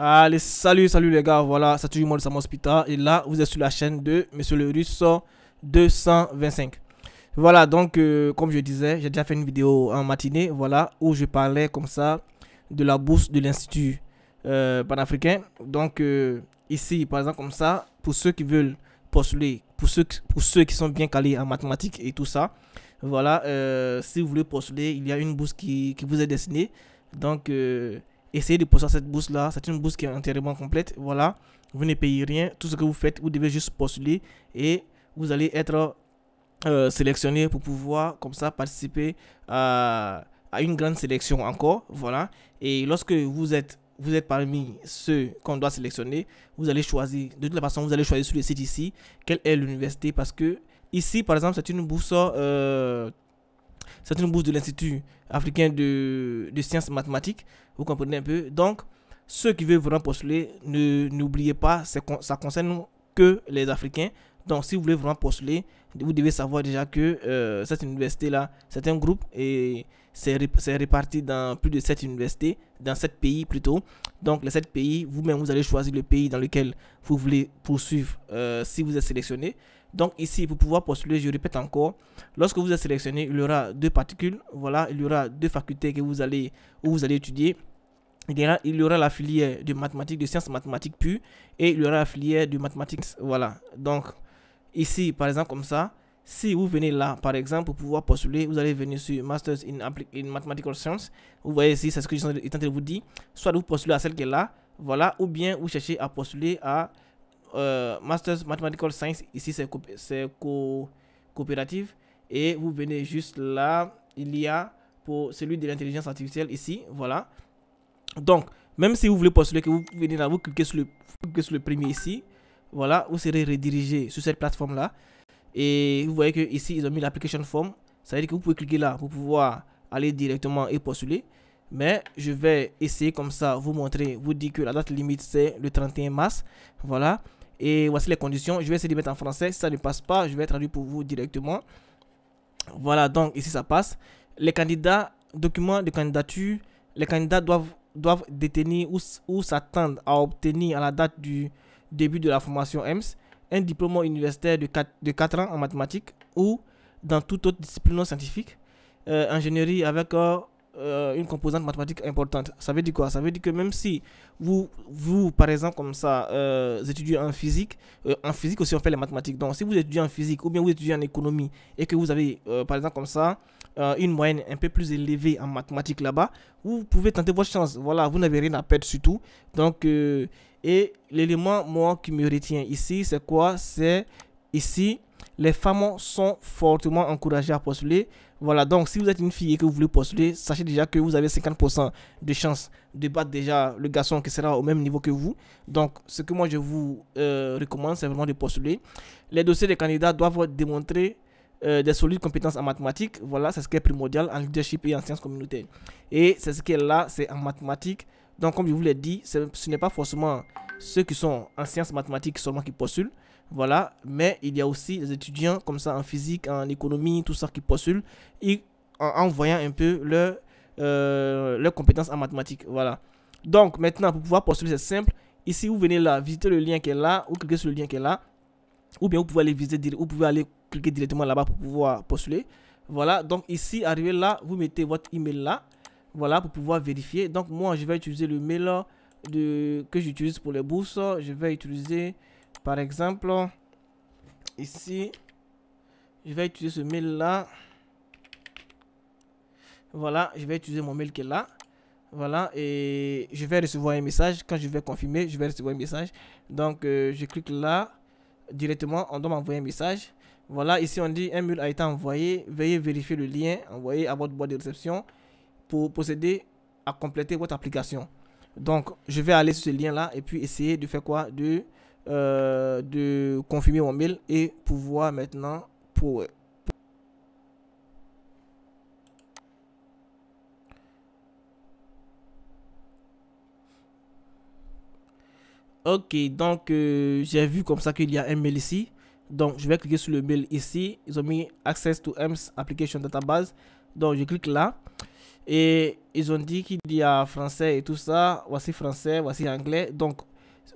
Allez, salut, salut les gars. Voilà, c'est toujours moi, Sam Hospital. Et là, vous êtes sur la chaîne de Monsieur le Russe 225. Voilà, donc, euh, comme je disais, j'ai déjà fait une vidéo en matinée, voilà, où je parlais comme ça de la bourse de l'Institut euh, panafricain. Donc, euh, ici, par exemple, comme ça, pour ceux qui veulent postuler, pour ceux, pour ceux qui sont bien calés en mathématiques et tout ça, voilà, si vous voulez postuler, il y a une bourse qui, qui vous est destinée. Donc, essayez de poster cette bourse là. C'est une bourse qui est entièrement complète. Voilà, vous ne payez rien. Tout ce que vous faites, vous devez juste postuler et vous allez être euh, sélectionné pour pouvoir comme ça participer à, une grande sélection encore. Voilà, et lorsque vous êtes vous êtes parmi ceux qu'on doit sélectionner, vous allez choisir. De toute façon, vous allez choisir sur le site ici quelle est l'université parce que ici par exemple c'est une bourse euh, c'est une bourse de l'Institut africain de, sciences mathématiques. Vous comprenez un peu. Donc, ceux qui veulent vraiment postuler, n'oubliez pas, ça concerne que les Africains. Donc, si vous voulez vraiment postuler, vous devez savoir déjà que euh, cette université-là, c'est un groupe et c'est réparti dans plus de 7 universités, dans 7 pays plutôt. Donc, les 7 pays, vous-même, vous allez choisir le pays dans lequel vous voulez poursuivre euh, si vous êtes sélectionné. Donc ici, pour pouvoir postuler, je répète encore, lorsque vous êtes sélectionné, il y aura deux particules, voilà, il y aura deux facultés que vous allez, où vous allez étudier. Il y, aura, la filière de mathématiques, de sciences mathématiques pu et il y aura la filière de mathématiques, voilà. Donc ici, par exemple, comme ça, si vous venez là, par exemple, pour pouvoir postuler, vous allez venir sur Masters in, in Mathematical Science. Vous voyez ici, c'est ce que je suis en train de vous dire. Soit vous postulez à celle qui est là, voilà, ou bien vous cherchez à postuler à euh, mathematical science, ici c'est co coopérative. Et vous venez juste là, il y a pour celui de l'intelligence artificielle ici, voilà. Donc, même si vous voulez postuler, que vous venez là, vous cliquez sur le, cliquez sur le premier ici, voilà, vous serez redirigé sur cette plateforme-là. Et vous voyez que ici ils ont mis l'application form. Ça veut dire que vous pouvez cliquer là pour pouvoir aller directement et postuler. Mais je vais essayer comme ça, vous montrer, vous dire que la date limite c'est le 31 mars. Voilà. Et voici les conditions. Je vais essayer de mettre en français. Si ça ne passe pas, je vais traduire pour vous directement. Voilà, donc ici ça passe. Les candidats, documents de candidature, les candidats doivent, doivent détenir ou, ou s'attendre à obtenir à la date du début de la formation EMS un diplôme universitaire de 4, de 4 ans en mathématiques ou dans toute autre discipline scientifique, euh, ingénierie avec euh, euh, une composante mathématique importante. Ça veut dire quoi Ça veut dire que même si vous, vous par exemple, comme ça, euh, étudiez en physique, euh, en physique aussi on fait les mathématiques. Donc si vous étudiez en physique ou bien vous étudiez en économie et que vous avez, euh, par exemple, comme ça, une moyenne un peu plus élevée en mathématiques là-bas, vous pouvez tenter votre chance. Voilà, vous n'avez rien à perdre surtout. Donc, et l'élément, moi, qui me retient ici, c'est quoi C'est ici, les femmes sont fortement encouragées à postuler voilà, donc si vous êtes une fille et que vous voulez postuler, sachez déjà que vous avez 50% de chance de battre déjà le garçon qui sera au même niveau que vous. Donc, ce que moi je vous euh, recommande, c'est vraiment de postuler. Les dossiers des candidats doivent démontrer euh, des solides compétences en mathématiques. Voilà, c'est ce qui est primordial en leadership et en sciences communautaires. Et c'est ce qui est là, c'est en mathématiques. Donc, comme je vous l'ai dit, ce n'est pas forcément ceux qui sont en sciences mathématiques seulement qui postulent. Voilà, mais il y a aussi des étudiants comme ça en physique, en économie, tout ça qui postulent et en, voyant un peu leur, euh, leurs compétences en mathématiques. Voilà. Donc maintenant, pour pouvoir postuler, c'est simple. Ici, vous venez là, visitez le lien qui est là, ou cliquez sur le lien qui est là, ou bien vous pouvez aller visiter, vous pouvez aller cliquer directement là-bas pour pouvoir postuler. Voilà, donc ici, arrivé là, vous mettez votre email là, voilà, pour pouvoir vérifier. Donc moi, je vais utiliser le mail de, que j'utilise pour les bourses. Je vais utiliser par exemple, ici, je vais utiliser ce mail-là. Voilà, je vais utiliser mon mail qui est là. Voilà, et je vais recevoir un message. Quand je vais confirmer, je vais recevoir un message. Donc, euh, je clique là. Directement, on doit m'envoyer un message. Voilà, ici on dit un mail a été envoyé. Veuillez vérifier le lien envoyé à votre boîte de réception pour procéder à compléter votre application. Donc, je vais aller sur ce lien là et puis essayer de faire quoi De euh, de confirmer mon mail et pouvoir maintenant pour, Ok, donc euh, j'ai vu comme ça qu'il y a un mail ici. Donc je vais cliquer sur le mail ici. Ils ont mis Access to ms Application Database. Donc je clique là. Et ils ont dit qu'il y a français et tout ça. Voici français, voici anglais. Donc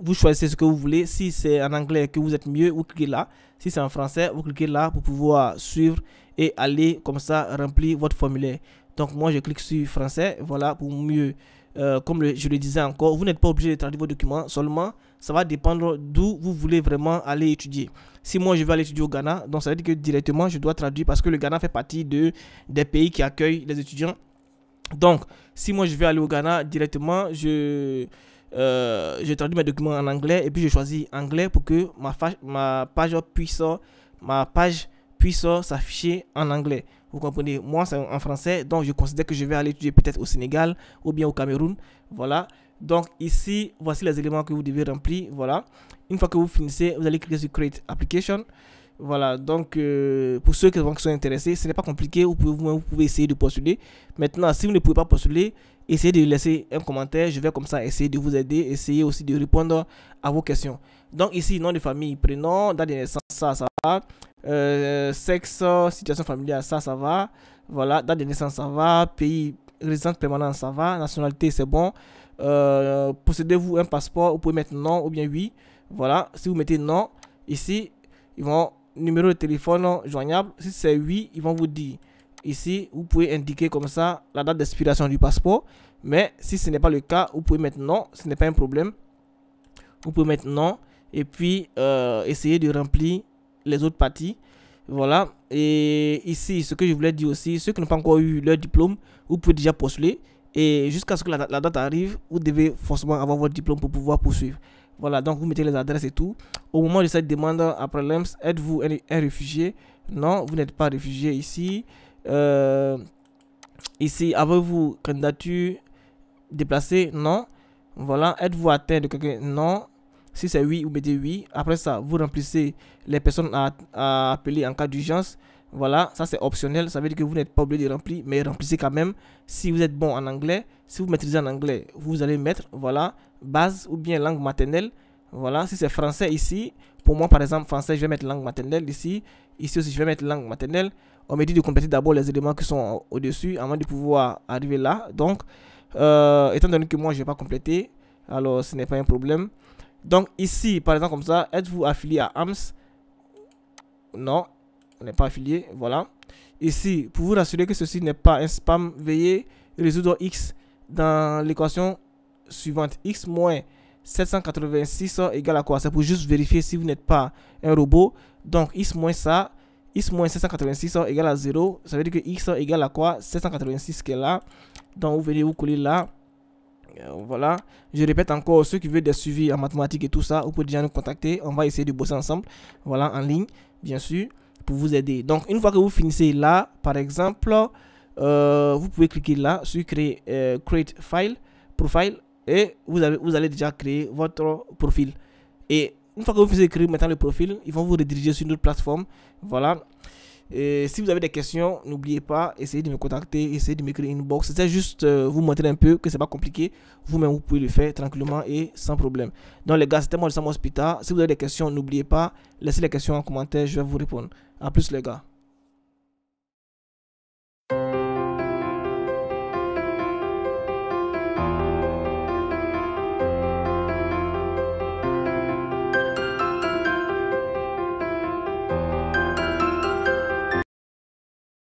vous choisissez ce que vous voulez. Si c'est en anglais que vous êtes mieux, vous cliquez là. Si c'est en français, vous cliquez là pour pouvoir suivre et aller comme ça remplir votre formulaire. Donc moi je clique sur français, voilà pour mieux. Euh, comme je le disais encore, vous n'êtes pas obligé de traduire vos documents, seulement ça va dépendre d'où vous voulez vraiment aller étudier. Si moi je vais aller étudier au Ghana, donc ça veut dire que directement je dois traduire parce que le Ghana fait partie de, des pays qui accueillent les étudiants. Donc si moi je vais aller au Ghana directement, je je euh, j'ai traduit mes documents en anglais et puis je choisis anglais pour que ma, ma page puisse ma page puisse s'afficher en anglais. Vous comprenez Moi, c'est en français, donc je considère que je vais aller étudier peut-être au Sénégal ou bien au Cameroun. Voilà. Donc ici, voici les éléments que vous devez remplir. Voilà. Une fois que vous finissez, vous allez cliquer sur Create Application. Voilà, donc euh, pour ceux qui sont intéressés, ce n'est pas compliqué, pouvez, vous pouvez essayer de postuler. Maintenant, si vous ne pouvez pas postuler, essayez de laisser un commentaire. Je vais comme ça essayer de vous aider, essayer aussi de répondre à vos questions. Donc ici, nom de famille, prénom, date de naissance, ça, ça va. Euh, sexe, situation familiale, ça, ça va. Voilà, date de naissance, ça va. Pays, résidence permanente, ça va. Nationalité, c'est bon. Euh, possédez-vous un passeport, vous pouvez mettre non ou bien oui. Voilà, si vous mettez non, ici, ils vont numéro de téléphone joignable. Si c'est oui, ils vont vous dire Ici, vous pouvez indiquer comme ça la date d'expiration du passeport. Mais si ce n'est pas le cas, vous pouvez mettre non, ce n'est pas un problème. Vous pouvez mettre non et puis euh, essayer de remplir les autres parties. Voilà. Et ici, ce que je voulais dire aussi, ceux qui n'ont pas encore eu leur diplôme, vous pouvez déjà postuler. Et jusqu'à ce que la, date arrive, vous devez forcément avoir votre diplôme pour pouvoir poursuivre. Voilà, donc vous mettez les adresses et tout. Au moment de cette demande, après l'EMS, êtes-vous un, un réfugié Non, vous n'êtes pas réfugié ici. Euh, ici, avez-vous candidature déplacée Non. Voilà. Êtes-vous atteint de quelqu'un Non. Si c'est oui, vous mettez oui. Après ça, vous remplissez les personnes à, à appeler en cas d'urgence. Voilà, ça c'est optionnel, ça veut dire que vous n'êtes pas obligé de remplir, mais remplissez quand même. Si vous êtes bon en anglais, si vous maîtrisez en anglais, vous allez mettre, voilà, base ou bien langue maternelle. Voilà, si c'est français ici, pour moi par exemple, français, je vais mettre langue maternelle ici. Ici aussi, je vais mettre langue maternelle on m'a dit de compléter d'abord les éléments qui sont au-dessus avant de pouvoir arriver là. Donc, euh, étant donné que moi, je n'ai pas complété, alors ce n'est pas un problème. Donc ici, par exemple comme ça, êtes-vous affilié à AMS Non, on n'est pas affilié, voilà. Ici, pour vous rassurer que ceci n'est pas un spam, veillez résoudre x dans l'équation suivante. x moins 786 égale à quoi C'est pour juste vérifier si vous n'êtes pas un robot. Donc x moins ça, x moins 786 égale à 0. Ça veut dire que x égale à quoi 786 qui est là. Donc vous venez vous coller là. Euh, voilà. Je répète encore, ceux qui veulent des suivis en mathématiques et tout ça, vous pouvez déjà nous contacter. On va essayer de bosser ensemble. Voilà, en ligne, bien sûr, pour vous aider. Donc une fois que vous finissez là, par exemple, euh, vous pouvez cliquer là sur créer, euh, Create File, Profile. Et vous, avez, vous allez déjà créer votre profil. Et une fois que vous faites écrire maintenant le profil, ils vont vous rediriger sur une autre plateforme. Voilà. si vous avez des questions, n'oubliez pas, essayez de me contacter, essayez de m'écrire une box. C'était juste euh, vous montrer un peu que c'est pas compliqué. Vous-même, vous pouvez le faire tranquillement et sans problème. Donc les gars, c'était moi le Sam Hospital. Si vous avez des questions, n'oubliez pas, laissez les questions en commentaire, je vais vous répondre. A plus les gars.